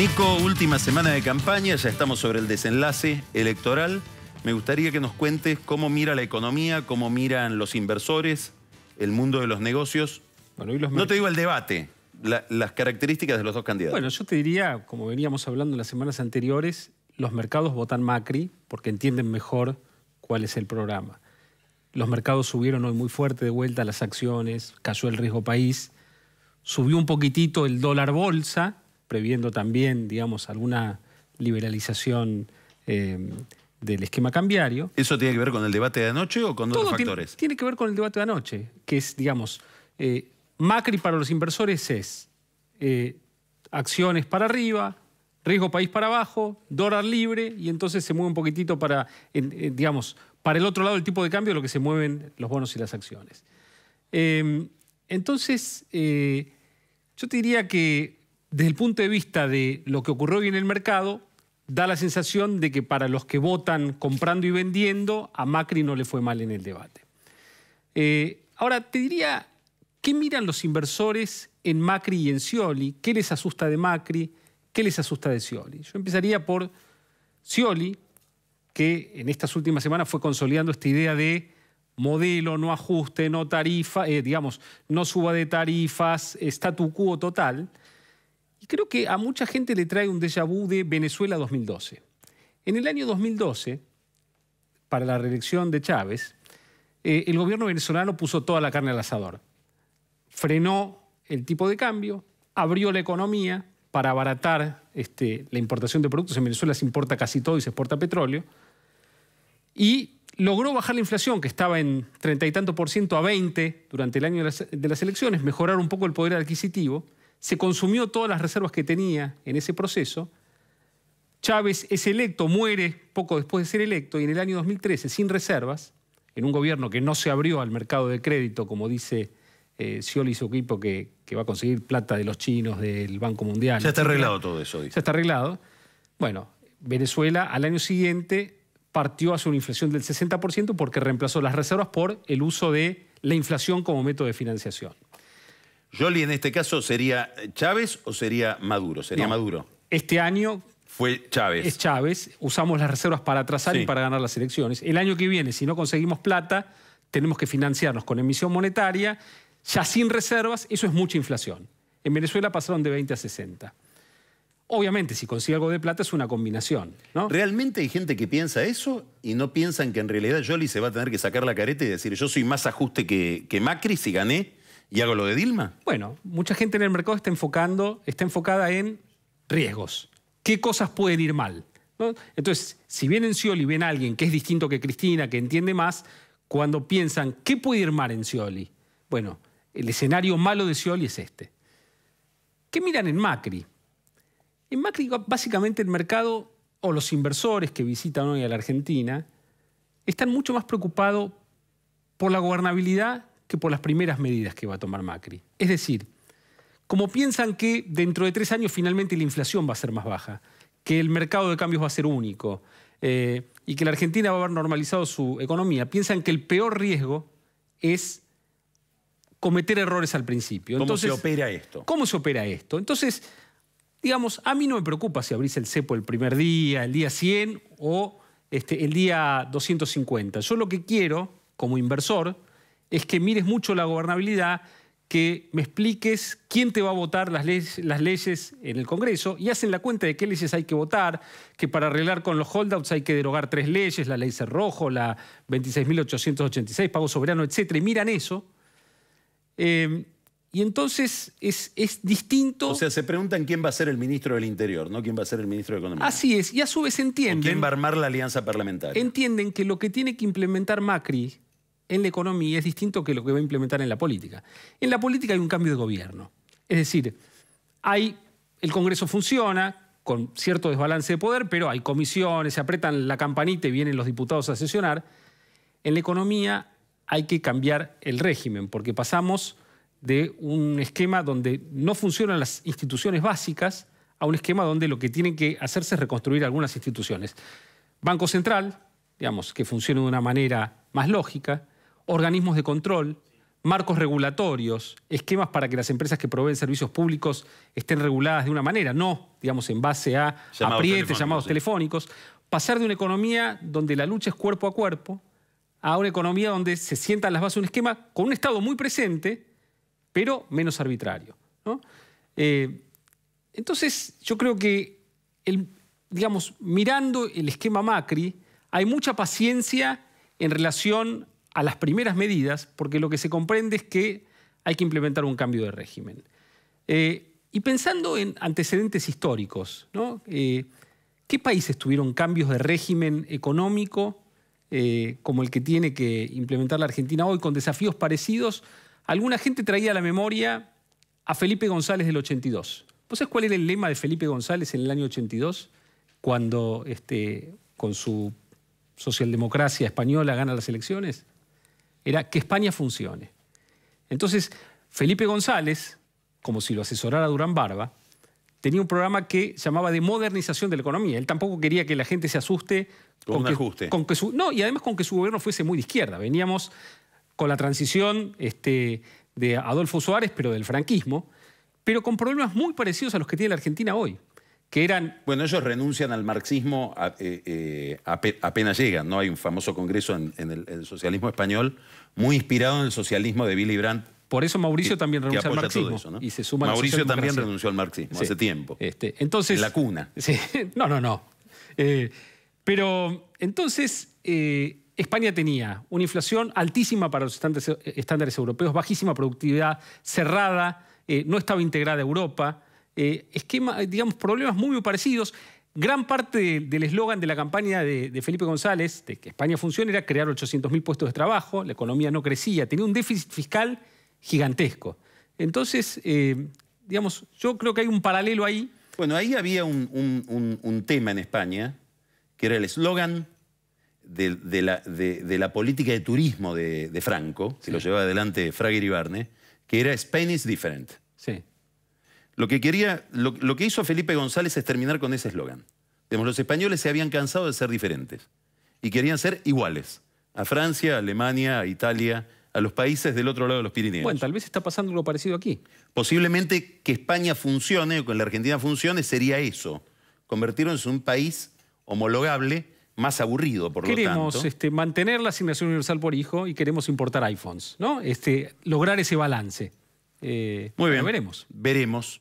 Nico, última semana de campaña, ya estamos sobre el desenlace electoral. Me gustaría que nos cuentes cómo mira la economía, cómo miran los inversores, el mundo de los negocios. no te digo el debate, las características de los dos candidatos. Bueno, yo te diría, como veníamos hablando en las semanas anteriores, los mercados votan Macri porque entienden mejor cuál es el programa. Los mercados subieron hoy muy fuerte de vuelta las acciones, cayó el riesgo país, subió un poquitito el dólar bolsa, previendo también, digamos, alguna liberalización eh, del esquema cambiario. ¿Eso tiene que ver con el debate de anoche o con otros factores? Tiene, tiene, que ver con el debate de anoche, que es, digamos, eh, Macri para los inversores es eh, acciones para arriba, riesgo país para abajo, dólar libre, y entonces se mueve un poquitito para, digamos, para el otro lado del tipo de cambio, lo que se mueven los bonos y las acciones. entonces, yo te diría que desde el punto de vista de lo que ocurrió hoy en el mercado, da la sensación de que para los que votan comprando y vendiendo, a Macri no le fue mal en el debate. Eh, ahora, te diría, ¿qué miran los inversores en Macri y en Scioli? ¿Qué les asusta de Macri? ¿Qué les asusta de Scioli? Yo empezaría por Scioli, que en estas últimas semanas fue consolidando esta idea de modelo, no ajuste, no tarifa, eh, digamos, no suba de tarifas, statu quo total creo que a mucha gente le trae un déjà vu de Venezuela 2012. En el año 2012, para la reelección de Chávez, eh, el gobierno venezolano puso toda la carne al asador. Frenó el tipo de cambio, abrió la economía para abaratar este, la importación de productos. En Venezuela se importa casi todo y se exporta petróleo. Y logró bajar la inflación, que estaba en treinta y tanto por ciento a 20 durante el año de las, de las elecciones, mejorar un poco el poder adquisitivo se consumió todas las reservas que tenía en ese proceso. Chávez es electo, muere poco después de ser electo y en el año 2013, sin reservas, en un gobierno que no se abrió al mercado de crédito, como dice eh, sioli y su equipo, que, va a conseguir plata de los chinos, del Banco Mundial. Ya está arreglado todo eso. Dice. Ya está arreglado. Bueno, Venezuela al año siguiente partió hacia una inflación del 60% porque reemplazó las reservas por el uso de la inflación como método de financiación. Yoli en este caso sería Chávez o sería Maduro? Sería Maduro. Este año fue Chávez. Es Chávez. Usamos las reservas para atrasar y para ganar las elecciones. El año que viene, si no conseguimos plata, tenemos que financiarnos con emisión monetaria, ya sin reservas, eso es mucha inflación. En Venezuela pasaron de 20 a 60. Obviamente, si consigue algo de plata es una combinación. ¿no? ¿Realmente hay gente que piensa eso y no piensan que en realidad Jolie se va a tener que sacar la careta y decir yo soy más ajuste que, que Macri si gané? Y hago lo de Dilma. Bueno, mucha gente en el mercado está enfocando, está enfocada en riesgos. ¿Qué cosas pueden ir mal? Entonces, si bien en Scioli, viene alguien que es distinto que Cristina, que entiende más, cuando piensan, ¿qué puede ir mal en Scioli? Bueno, el escenario malo de Scioli es este. ¿Qué miran en Macri? En Macri, básicamente, el mercado o los inversores que visitan hoy a la Argentina están mucho más preocupados por la gobernabilidad que por las primeras medidas que va a tomar Macri. Es decir, como piensan que dentro de tres años finalmente la inflación va a ser más baja, que el mercado de cambios va a ser único eh, y que la Argentina va a haber normalizado su economía, piensan que el peor riesgo es cometer errores al principio. ¿Cómo se opera esto? ¿Cómo se opera esto? Entonces, digamos, a mí no me preocupa si abrís el cepo el primer día, el día 100 o este, el día 250. Yo lo que quiero, como inversor, es que mires mucho la gobernabilidad, que me expliques quién te va a votar las, leyes, las leyes en el Congreso y hacen la cuenta de qué leyes hay que votar, que para arreglar con los holdouts hay que derogar tres leyes, la ley Cerrojo, la 26.886, pago soberano, etc. Y miran eso. Em, y entonces es, es, distinto. O sea, se preguntan quién va a ser el ministro del Interior, no quién va a ser el ministro de Economía. Así es, y a su vez entienden. ¿Quién va a armar la alianza parlamentaria? Entienden que lo que tiene que implementar Macri en la economía es distinto que lo que va a implementar en la política. En la política hay un cambio de gobierno. Es decir, hay, el Congreso funciona con cierto desbalance de poder, pero hay comisiones, se apretan la campanita y vienen los diputados a sesionar. En la economía hay que cambiar el régimen, porque pasamos de un esquema donde no funcionan las instituciones básicas a un esquema donde lo que tienen que hacerse es reconstruir algunas instituciones. Banco Central, digamos, que funcione de una manera más lógica, organismos de control, marcos regulatorios, esquemas para que las empresas que proveen servicios públicos estén reguladas de una manera, no, digamos, en base a llamados aprietes, llamados telefónicos, pasar de una economía donde la lucha es cuerpo a cuerpo a una economía donde se sientan las bases de un esquema con un Estado muy presente, pero menos arbitrario. Eh, entonces, yo creo que, el, digamos, mirando el esquema Macri, hay mucha paciencia en relación a las primeras medidas, porque lo que se comprende es que hay que implementar un cambio de régimen. Eh, y pensando en antecedentes históricos, eh, ¿qué países tuvieron cambios de régimen económico eh, como el que tiene que implementar la Argentina hoy, con desafíos parecidos? Alguna gente traía a la memoria a Felipe González del 82. ¿Vos sabés cuál era el lema de Felipe González en el año 82, cuando este, con su socialdemocracia española gana las elecciones? era que España funcione. Entonces, Felipe González, como si lo asesorara Durán Barba, tenía un programa que llamaba de modernización de la economía. Él tampoco quería que la gente se asuste con, que, su, no, y además con que su gobierno fuese muy de izquierda. Veníamos con la transición este, de Adolfo Suárez, pero del franquismo, pero con problemas muy parecidos a los que tiene la Argentina hoy que eran, bueno, ellos renuncian al marxismo eh, eh, apenas llegan, ¿no? Hay un famoso congreso en, el, socialismo español, muy inspirado en el socialismo de Billy Brandt. Por eso Mauricio también renunció al marxismo. y se suma Mauricio también renunció al marxismo hace tiempo. Este, entonces, la cuna. No, no, no. Eh, pero entonces, España tenía una inflación altísima para los estándares, europeos, bajísima productividad, cerrada, no estaba integrada a Europa. Eh, esquema, digamos, problemas muy, parecidos. Gran parte del eslogan de la campaña de, Felipe González, de que España funcione, era crear 800.000 puestos de trabajo, la economía no crecía, tenía un déficit fiscal gigantesco. Entonces, eh, digamos, yo creo que hay un paralelo ahí. Bueno, ahí había un, tema en España, que era el eslogan de, la, política de turismo de, Franco, se lo llevaba adelante y Barne, que era Spain is different. Sí. Lo que, quería, lo, que hizo Felipe González es terminar con ese eslogan. Los españoles se habían cansado de ser diferentes y querían ser iguales a Francia, a Alemania, a Italia, a los países del otro lado de los Pirineos. Bueno, tal vez está pasando algo parecido aquí. Posiblemente que España funcione o que la Argentina funcione sería eso, convertirnos en un país homologable, más aburrido, por lo tanto. Queremos este, mantener la asignación universal por hijo y queremos importar iPhones, ¿no? Este, lograr ese balance. Eh, Muy bien. veremos. Veremos.